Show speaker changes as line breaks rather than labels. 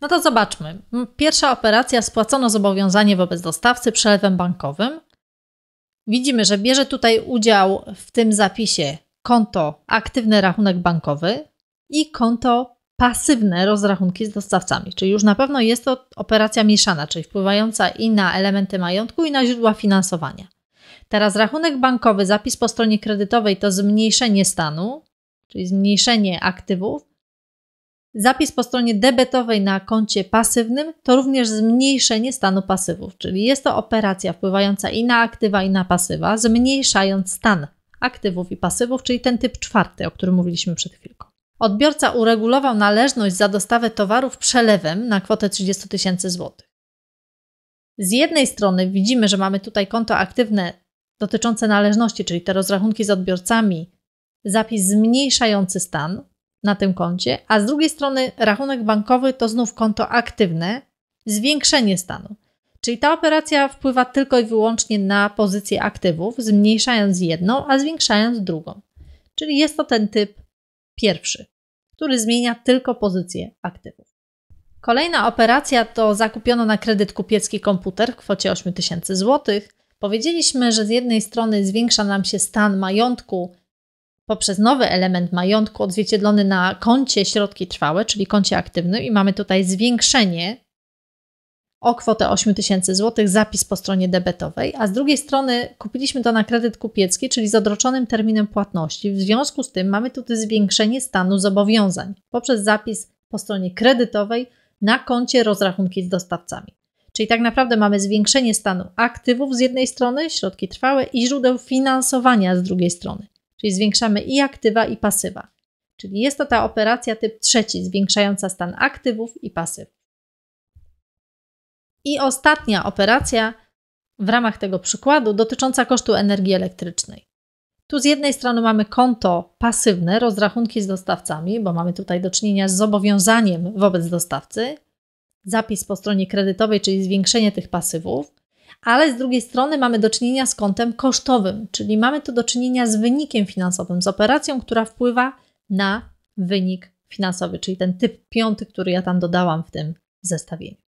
No to zobaczmy. Pierwsza operacja spłacono zobowiązanie wobec dostawcy przelewem bankowym. Widzimy, że bierze tutaj udział w tym zapisie konto aktywny rachunek bankowy i konto pasywne rozrachunki z dostawcami. Czyli już na pewno jest to operacja mieszana, czyli wpływająca i na elementy majątku, i na źródła finansowania. Teraz rachunek bankowy, zapis po stronie kredytowej to zmniejszenie stanu, czyli zmniejszenie aktywów, Zapis po stronie debetowej na koncie pasywnym to również zmniejszenie stanu pasywów, czyli jest to operacja wpływająca i na aktywa, i na pasywa, zmniejszając stan aktywów i pasywów, czyli ten typ czwarty, o którym mówiliśmy przed chwilką. Odbiorca uregulował należność za dostawę towarów przelewem na kwotę 30 tysięcy złotych. Z jednej strony widzimy, że mamy tutaj konto aktywne dotyczące należności, czyli te rozrachunki z odbiorcami, zapis zmniejszający stan, na tym koncie, a z drugiej strony rachunek bankowy to znów konto aktywne, zwiększenie stanu. Czyli ta operacja wpływa tylko i wyłącznie na pozycję aktywów, zmniejszając jedną, a zwiększając drugą. Czyli jest to ten typ pierwszy, który zmienia tylko pozycję aktywów. Kolejna operacja to zakupiono na kredyt kupiecki komputer w kwocie 8000 zł. Powiedzieliśmy, że z jednej strony zwiększa nam się stan majątku poprzez nowy element majątku odzwierciedlony na koncie środki trwałe, czyli koncie aktywnym, i mamy tutaj zwiększenie o kwotę 8000 zł, zapis po stronie debetowej, a z drugiej strony kupiliśmy to na kredyt kupiecki, czyli z odroczonym terminem płatności. W związku z tym mamy tutaj zwiększenie stanu zobowiązań poprzez zapis po stronie kredytowej na koncie rozrachunki z dostawcami. Czyli tak naprawdę mamy zwiększenie stanu aktywów z jednej strony, środki trwałe i źródeł finansowania z drugiej strony czyli zwiększamy i aktywa, i pasywa. Czyli jest to ta operacja typ trzeci, zwiększająca stan aktywów i pasyw. I ostatnia operacja w ramach tego przykładu dotycząca kosztu energii elektrycznej. Tu z jednej strony mamy konto pasywne, rozrachunki z dostawcami, bo mamy tutaj do czynienia z zobowiązaniem wobec dostawcy, zapis po stronie kredytowej, czyli zwiększenie tych pasywów, ale z drugiej strony mamy do czynienia z kątem kosztowym, czyli mamy tu do czynienia z wynikiem finansowym, z operacją, która wpływa na wynik finansowy, czyli ten typ piąty, który ja tam dodałam w tym zestawieniu.